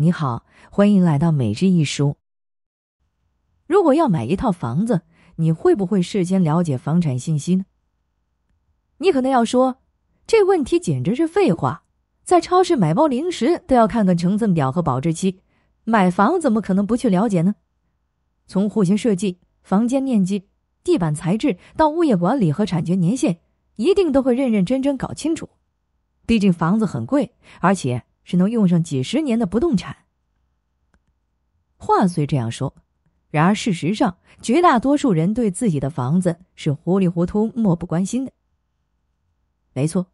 你好，欢迎来到每日一书。如果要买一套房子，你会不会事先了解房产信息呢？你可能要说，这问题简直是废话。在超市买包零食都要看看成分表和保质期，买房怎么可能不去了解呢？从户型设计、房间面积、地板材质到物业管理和产权年限，一定都会认认真真搞清楚。毕竟房子很贵，而且。是能用上几十年的不动产。话虽这样说，然而事实上，绝大多数人对自己的房子是糊里糊涂、漠不关心的。没错，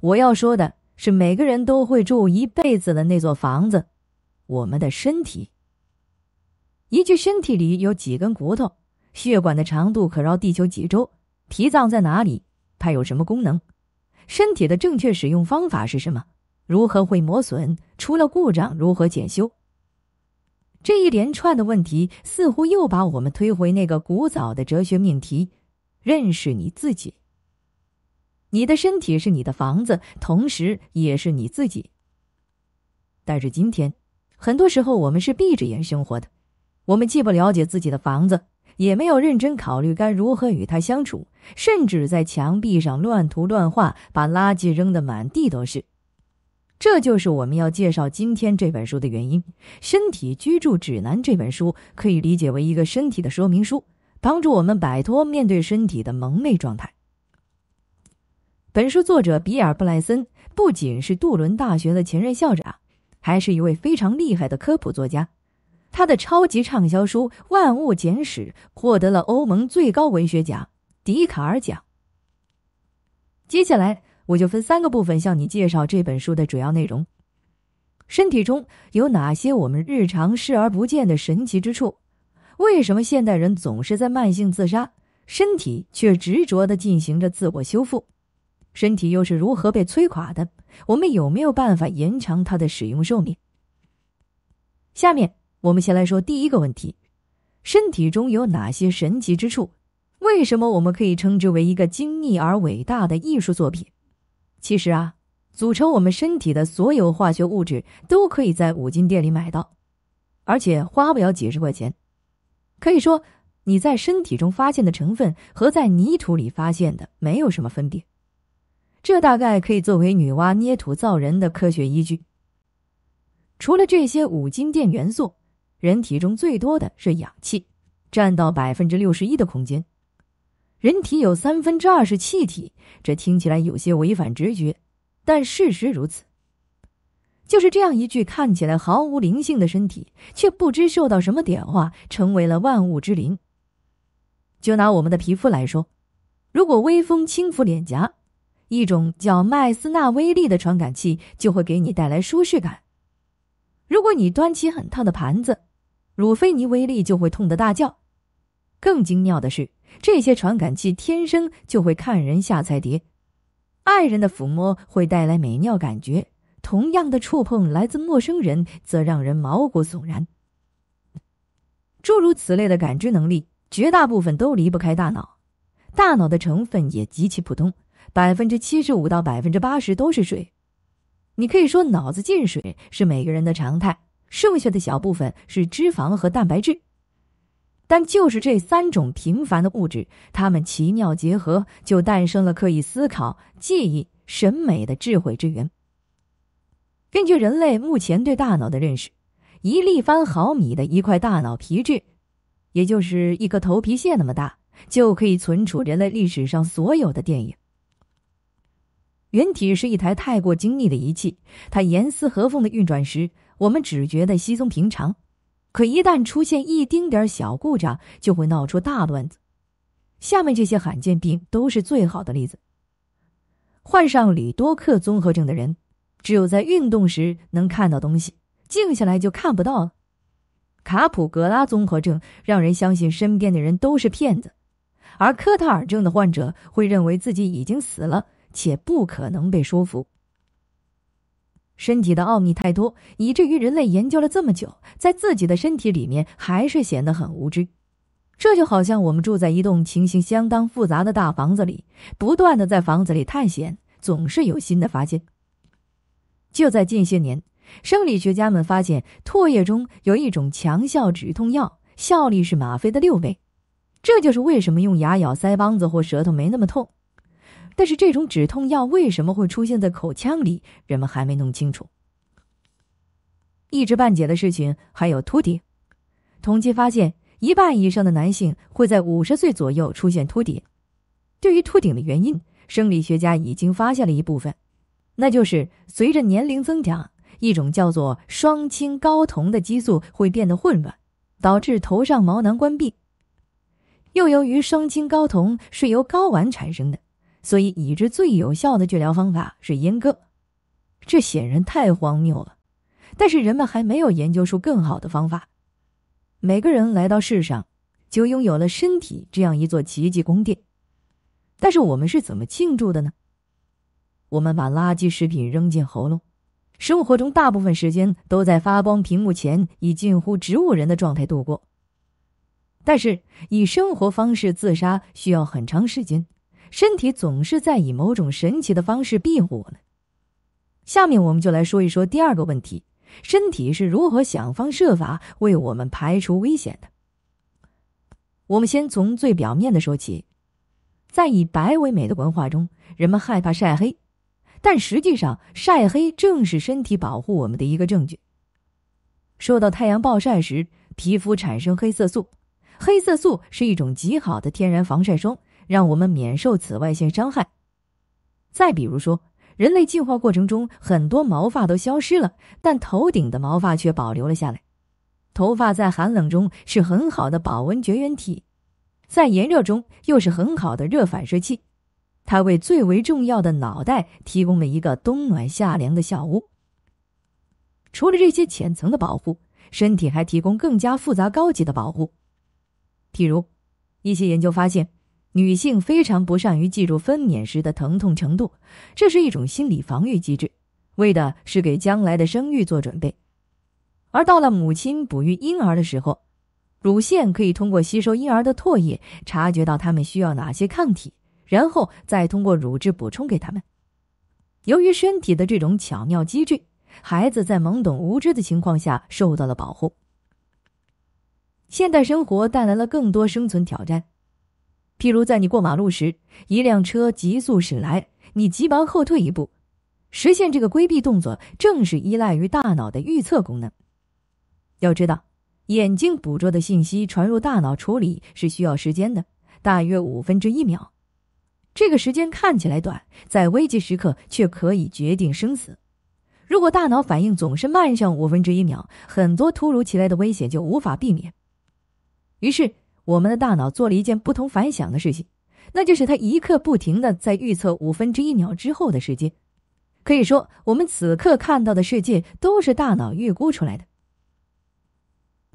我要说的是每个人都会住一辈子的那座房子——我们的身体。一具身体里有几根骨头，血管的长度可绕地球几周，脾脏在哪里？它有什么功能？身体的正确使用方法是什么？如何会磨损？出了故障如何检修？这一连串的问题似乎又把我们推回那个古早的哲学命题：认识你自己。你的身体是你的房子，同时也是你自己。但是今天，很多时候我们是闭着眼生活的，我们既不了解自己的房子，也没有认真考虑该如何与它相处，甚至在墙壁上乱涂乱画，把垃圾扔得满地都是。这就是我们要介绍今天这本书的原因，《身体居住指南》这本书可以理解为一个身体的说明书，帮助我们摆脱面对身体的蒙昧状态。本书作者比尔布莱森不仅是杜伦大学的前任校长，还是一位非常厉害的科普作家。他的超级畅销书《万物简史》获得了欧盟最高文学奖——笛卡尔奖。接下来。我就分三个部分向你介绍这本书的主要内容：身体中有哪些我们日常视而不见的神奇之处？为什么现代人总是在慢性自杀，身体却执着的进行着自我修复？身体又是如何被摧垮的？我们有没有办法延长它的使用寿命？下面我们先来说第一个问题：身体中有哪些神奇之处？为什么我们可以称之为一个精密而伟大的艺术作品？其实啊，组成我们身体的所有化学物质都可以在五金店里买到，而且花不了几十块钱。可以说，你在身体中发现的成分和在泥土里发现的没有什么分别。这大概可以作为女娲捏土造人的科学依据。除了这些五金店元素，人体中最多的是氧气，占到百分之六十一的空间。人体有三分之二是气体，这听起来有些违反直觉，但事实如此。就是这样一具看起来毫无灵性的身体，却不知受到什么点化，成为了万物之灵。就拿我们的皮肤来说，如果微风轻拂脸颊，一种叫麦斯纳威利的传感器就会给你带来舒适感；如果你端起很烫的盘子，鲁菲尼威利就会痛得大叫。更精妙的是。这些传感器天生就会看人下菜碟，爱人的抚摸会带来美妙感觉，同样的触碰来自陌生人则让人毛骨悚然。诸如此类的感知能力，绝大部分都离不开大脑。大脑的成分也极其普通，百分之七十五到百分之八十都是水。你可以说脑子进水是每个人的常态，剩下的小部分是脂肪和蛋白质。但就是这三种平凡的物质，它们奇妙结合，就诞生了可以思考、记忆、审美的智慧之源。根据人类目前对大脑的认识，一立方毫米的一块大脑皮质，也就是一颗头皮屑那么大，就可以存储人类历史上所有的电影。人体是一台太过精密的仪器，它严丝合缝的运转时，我们只觉得稀松平常。可一旦出现一丁点小故障，就会闹出大乱子。下面这些罕见病都是最好的例子：患上里多克综合症的人，只有在运动时能看到东西，静下来就看不到了；卡普格拉综合症让人相信身边的人都是骗子，而科特尔症的患者会认为自己已经死了，且不可能被说服。身体的奥秘太多，以至于人类研究了这么久，在自己的身体里面还是显得很无知。这就好像我们住在一栋情形相当复杂的大房子里，不断的在房子里探险，总是有新的发现。就在近些年，生理学家们发现唾液中有一种强效止痛药，效力是吗啡的六倍。这就是为什么用牙咬腮帮子或舌头没那么痛。但是这种止痛药为什么会出现在口腔里？人们还没弄清楚。一知半解的事情还有秃顶。统计发现，一半以上的男性会在五十岁左右出现秃顶。对于秃顶的原因，生理学家已经发现了一部分，那就是随着年龄增长，一种叫做双氢睾酮的激素会变得混乱，导致头上毛囊关闭。又由于双氢睾酮是由睾丸产生的。所以，已知最有效的治疗方法是阉割，这显然太荒谬了。但是，人们还没有研究出更好的方法。每个人来到世上，就拥有了身体这样一座奇迹宫殿。但是，我们是怎么庆祝的呢？我们把垃圾食品扔进喉咙，生活中大部分时间都在发光屏幕前，以近乎植物人的状态度过。但是，以生活方式自杀需要很长时间。身体总是在以某种神奇的方式庇护我们。下面我们就来说一说第二个问题：身体是如何想方设法为我们排除危险的？我们先从最表面的说起。在以白为美的文化中，人们害怕晒黑，但实际上晒黑正是身体保护我们的一个证据。受到太阳暴晒时，皮肤产生黑色素，黑色素是一种极好的天然防晒霜。让我们免受紫外线伤害。再比如说，人类进化过程中，很多毛发都消失了，但头顶的毛发却保留了下来。头发在寒冷中是很好的保温绝缘体，在炎热中又是很好的热反射器。它为最为重要的脑袋提供了一个冬暖夏凉的小屋。除了这些浅层的保护，身体还提供更加复杂高级的保护。譬如，一些研究发现。女性非常不善于记住分娩时的疼痛程度，这是一种心理防御机制，为的是给将来的生育做准备。而到了母亲哺育婴儿的时候，乳腺可以通过吸收婴儿的唾液，察觉到他们需要哪些抗体，然后再通过乳汁补充给他们。由于身体的这种巧妙机制，孩子在懵懂无知的情况下受到了保护。现代生活带来了更多生存挑战。譬如，在你过马路时，一辆车急速驶来，你急忙后退一步。实现这个规避动作，正是依赖于大脑的预测功能。要知道，眼睛捕捉的信息传入大脑处理是需要时间的，大约五分之一秒。这个时间看起来短，在危急时刻却可以决定生死。如果大脑反应总是慢上五分之一秒，很多突如其来的危险就无法避免。于是。我们的大脑做了一件不同凡响的事情，那就是它一刻不停的在预测五分之一秒之后的世界。可以说，我们此刻看到的世界都是大脑预估出来的。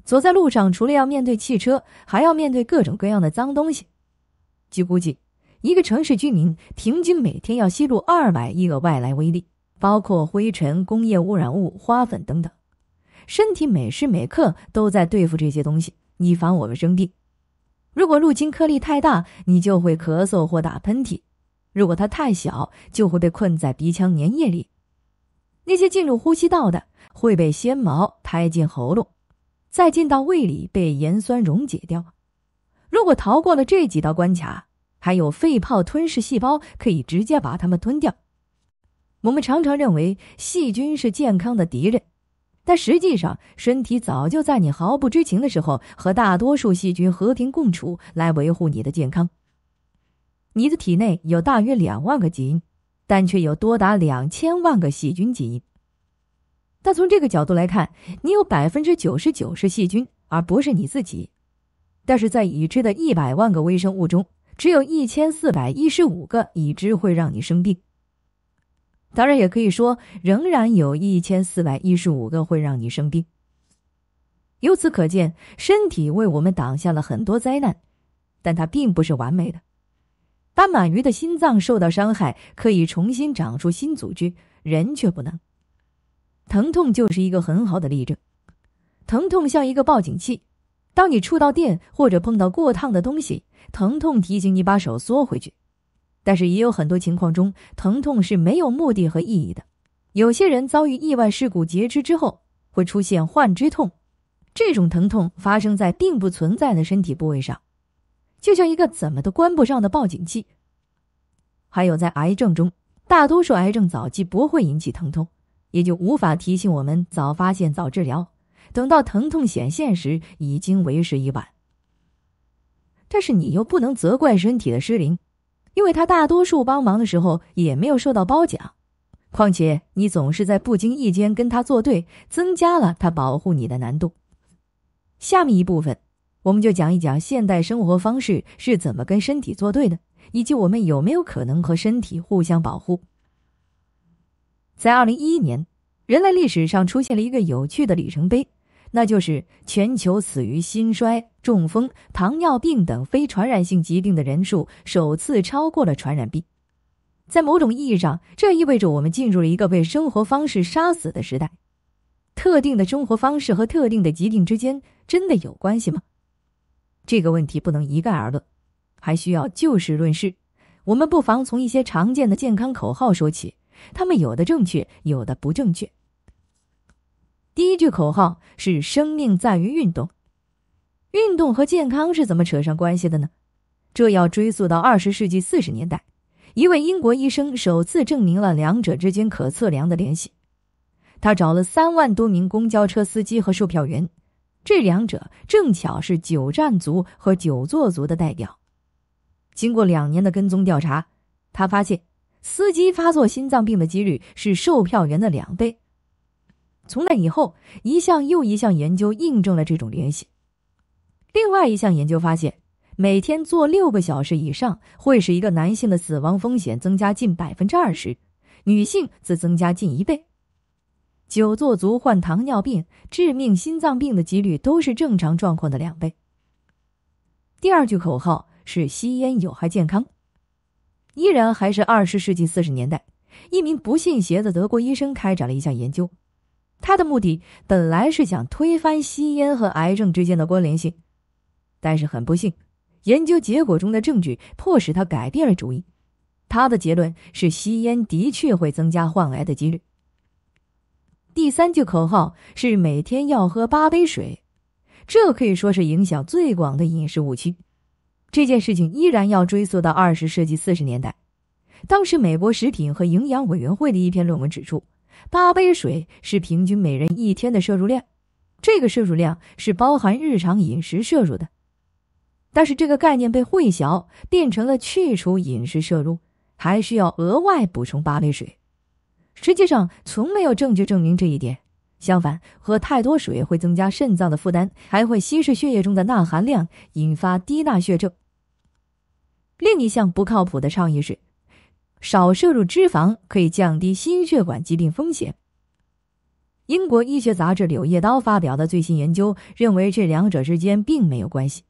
走在路上，除了要面对汽车，还要面对各种各样的脏东西。据估计，一个城市居民平均每天要吸入二百亿个外来微粒，包括灰尘、工业污染物、花粉等等。身体每时每刻都在对付这些东西，以防我们生病。如果入侵颗粒太大，你就会咳嗽或打喷嚏；如果它太小，就会被困在鼻腔粘液里。那些进入呼吸道的会被纤毛拍进喉咙，再进到胃里被盐酸溶解掉。如果逃过了这几道关卡，还有肺泡吞噬细胞可以直接把它们吞掉。我们常常认为细菌是健康的敌人。但实际上，身体早就在你毫不知情的时候，和大多数细菌和平共处，来维护你的健康。你的体内有大约两万个基因，但却有多达两千万个细菌基因。但从这个角度来看，你有百分之九十九是细菌，而不是你自己。但是在已知的一百万个微生物中，只有一千四百一十五个已知会让你生病。当然也可以说，仍然有1415个会让你生病。由此可见，身体为我们挡下了很多灾难，但它并不是完美的。斑马鱼的心脏受到伤害可以重新长出新组织，人却不能。疼痛就是一个很好的例证。疼痛像一个报警器，当你触到电或者碰到过烫的东西，疼痛提醒你把手缩回去。但是也有很多情况中，疼痛是没有目的和意义的。有些人遭遇意外事故截肢之后，会出现患肢痛，这种疼痛发生在并不存在的身体部位上，就像一个怎么都关不上的报警器。还有在癌症中，大多数癌症早期不会引起疼痛，也就无法提醒我们早发现早治疗，等到疼痛显现时已经为时已晚。但是你又不能责怪身体的失灵。因为他大多数帮忙的时候也没有受到褒奖，况且你总是在不经意间跟他作对，增加了他保护你的难度。下面一部分，我们就讲一讲现代生活方式是怎么跟身体作对的，以及我们有没有可能和身体互相保护。在二零一一年，人类历史上出现了一个有趣的里程碑。那就是全球死于心衰、中风、糖尿病等非传染性疾病的人数首次超过了传染病。在某种意义上，这意味着我们进入了一个被生活方式杀死的时代。特定的生活方式和特定的疾病之间真的有关系吗？这个问题不能一概而论，还需要就事论事。我们不妨从一些常见的健康口号说起，他们有的正确，有的不正确。第一句口号是“生命在于运动”。运动和健康是怎么扯上关系的呢？这要追溯到二十世纪四十年代，一位英国医生首次证明了两者之间可测量的联系。他找了三万多名公交车司机和售票员，这两者正巧是久站族和久坐族的代表。经过两年的跟踪调查，他发现司机发作心脏病的几率是售票员的两倍。从那以后，一项又一项研究印证了这种联系。另外一项研究发现，每天坐六个小时以上会使一个男性的死亡风险增加近百分之二十，女性则增加近一倍。久坐足患糖尿病、致命心脏病的几率都是正常状况的两倍。第二句口号是“吸烟有害健康”，依然还是二十世纪四十年代，一名不信邪的德国医生开展了一项研究。他的目的本来是想推翻吸烟和癌症之间的关联性，但是很不幸，研究结果中的证据迫使他改变了主意。他的结论是吸烟的确会增加患癌的几率。第三句口号是每天要喝八杯水，这可以说是影响最广的饮食误区。这件事情依然要追溯到二十世纪四十年代，当时美国食品和营养委员会的一篇论文指出。八杯水是平均每人一天的摄入量，这个摄入量是包含日常饮食摄入的。但是这个概念被混淆，变成了去除饮食摄入，还需要额外补充八杯水。实际上，从没有证据证明这一点。相反，喝太多水会增加肾脏的负担，还会稀释血液中的钠含量，引发低钠血症。另一项不靠谱的倡议是。少摄入脂肪可以降低心血管疾病风险。英国医学杂志《柳叶刀》发表的最新研究认为，这两者之间并没有关系。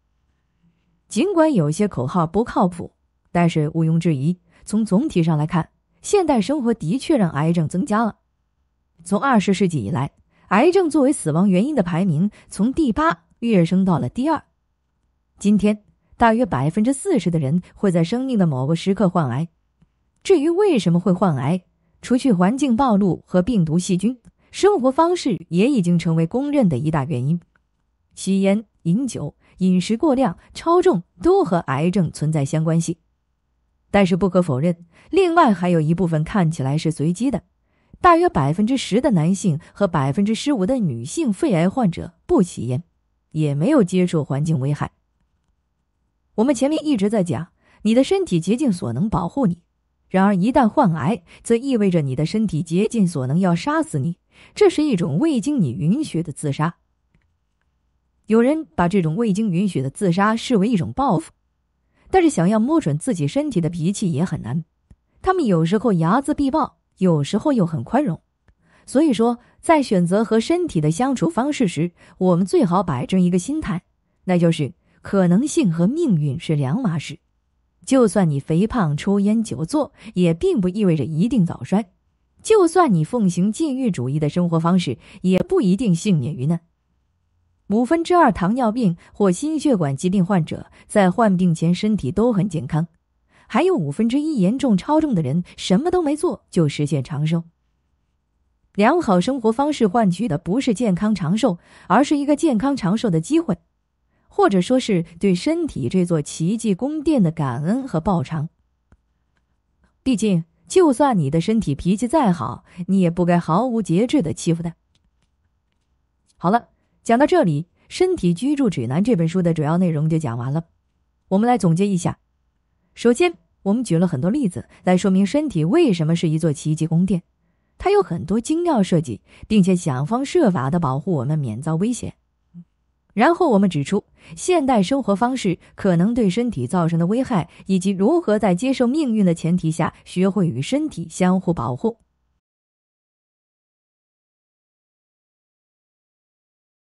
尽管有些口号不靠谱，但是毋庸置疑，从总体上来看，现代生活的确让癌症增加了。从二十世纪以来，癌症作为死亡原因的排名从第八跃升到了第二。今天，大约百分之四十的人会在生命的某个时刻患癌。至于为什么会患癌，除去环境暴露和病毒细菌，生活方式也已经成为公认的一大原因。吸烟、饮酒、饮食过量、超重都和癌症存在相关性。但是不可否认，另外还有一部分看起来是随机的。大约百分之十的男性和百分之十五的女性肺癌患者不吸烟，也没有接触环境危害。我们前面一直在讲，你的身体竭尽所能保护你。然而，一旦患癌，则意味着你的身体竭尽所能要杀死你，这是一种未经你允许的自杀。有人把这种未经允许的自杀视为一种报复，但是想要摸准自己身体的脾气也很难。他们有时候睚眦必报，有时候又很宽容。所以说，在选择和身体的相处方式时，我们最好摆正一个心态，那就是可能性和命运是两码事。就算你肥胖、抽烟、久坐，也并不意味着一定早衰；就算你奉行禁欲主义的生活方式，也不一定幸免于难。五分之二糖尿病或心血管疾病患者在患病前身体都很健康，还有五分之一严重超重的人什么都没做就实现长寿。良好生活方式换取的不是健康长寿，而是一个健康长寿的机会。或者说是对身体这座奇迹宫殿的感恩和报偿。毕竟，就算你的身体脾气再好，你也不该毫无节制的欺负它。好了，讲到这里，《身体居住指南》这本书的主要内容就讲完了。我们来总结一下：首先，我们举了很多例子来说明身体为什么是一座奇迹宫殿，它有很多精妙设计，并且想方设法的保护我们免遭危险。然后我们指出，现代生活方式可能对身体造成的危害，以及如何在接受命运的前提下，学会与身体相互保护。